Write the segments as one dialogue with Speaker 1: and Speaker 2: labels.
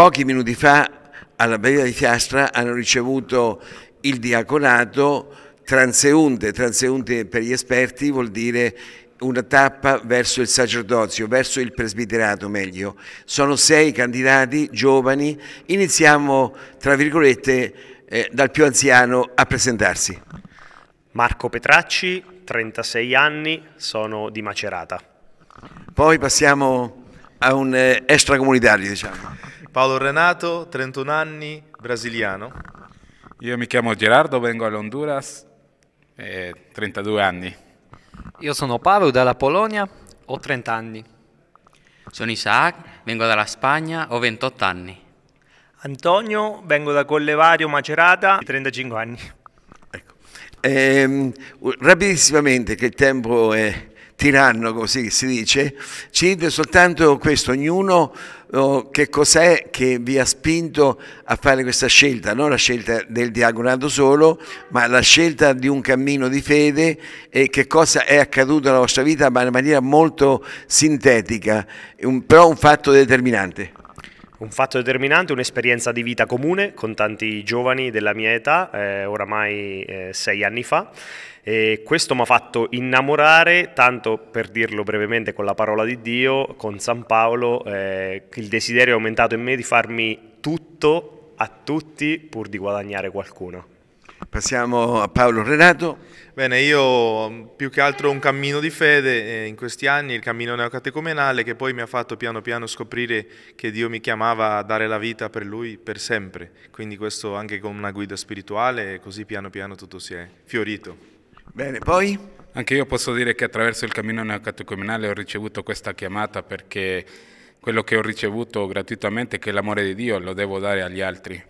Speaker 1: Pochi minuti fa alla Baia di Chiastra hanno ricevuto il diaconato transeunte, transeunte per gli esperti vuol dire una tappa verso il sacerdozio, verso il presbiterato meglio. Sono sei candidati giovani, iniziamo tra virgolette eh, dal più anziano a presentarsi.
Speaker 2: Marco Petracci, 36 anni, sono di
Speaker 1: Macerata. Poi passiamo a un eh, extracomunitario, diciamo.
Speaker 3: Paolo Renato, 31 anni, brasiliano.
Speaker 1: Io mi chiamo Gerardo,
Speaker 3: vengo
Speaker 4: dall'Honduras, eh, 32 anni. Io sono Paolo, dalla Polonia, ho 30 anni. Sono Isaac, vengo dalla Spagna, ho 28 anni. Antonio, vengo da Collevario Macerata, 35 anni.
Speaker 1: Ecco. Eh, rapidissimamente, che il tempo è, tiranno, così si dice, ci dite soltanto questo, ognuno oh, che cos'è che vi ha spinto a fare questa scelta, non la scelta del diagonato solo, ma la scelta di un cammino di fede e che cosa è accaduto nella vostra vita, ma in maniera molto sintetica, un, però un fatto determinante. Un
Speaker 2: fatto determinante, un'esperienza di vita comune con tanti giovani della mia età, eh, oramai eh, sei anni fa. E questo mi ha fatto innamorare, tanto per dirlo brevemente con la parola di Dio, con San Paolo, eh, il desiderio è aumentato in me di farmi tutto a tutti pur di guadagnare qualcuno. Passiamo a Paolo Renato. Bene, io mm, più che altro un cammino di fede eh,
Speaker 3: in questi anni, il cammino neocatecumenale che poi mi ha fatto piano piano scoprire che Dio mi chiamava a dare la vita per Lui per sempre, quindi questo anche con una guida spirituale e così piano piano tutto si è fiorito.
Speaker 1: Bene, poi?
Speaker 3: Anche io posso dire che attraverso il cammino neocatecumenale ho ricevuto questa chiamata perché quello che ho ricevuto gratuitamente, che l'amore di Dio, lo devo dare agli altri.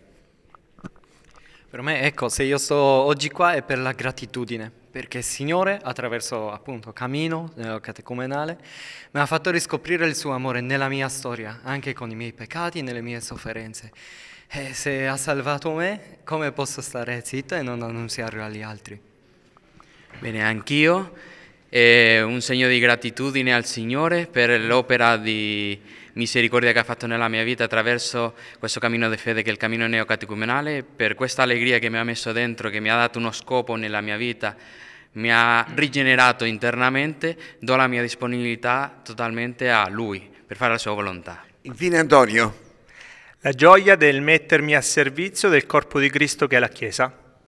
Speaker 5: Per me, ecco, se io sto oggi qua è per la gratitudine, perché il Signore, attraverso appunto cammino catecumenale, mi ha fatto riscoprire il suo amore nella mia storia, anche con i miei peccati, nelle mie sofferenze. E se ha salvato me, come posso stare zitto e non
Speaker 4: annunziarlo agli altri? Bene, anch'io. È eh, un segno di gratitudine al Signore per l'opera di misericordia che ha fatto nella mia vita attraverso questo cammino di fede che è il cammino neocatecumenale, per questa allegria che mi ha messo dentro, che mi ha dato uno scopo nella mia vita, mi ha rigenerato internamente, do la mia disponibilità totalmente a Lui per fare la sua volontà.
Speaker 1: Infine Antonio.
Speaker 4: La gioia del mettermi a servizio del corpo di Cristo che è la Chiesa.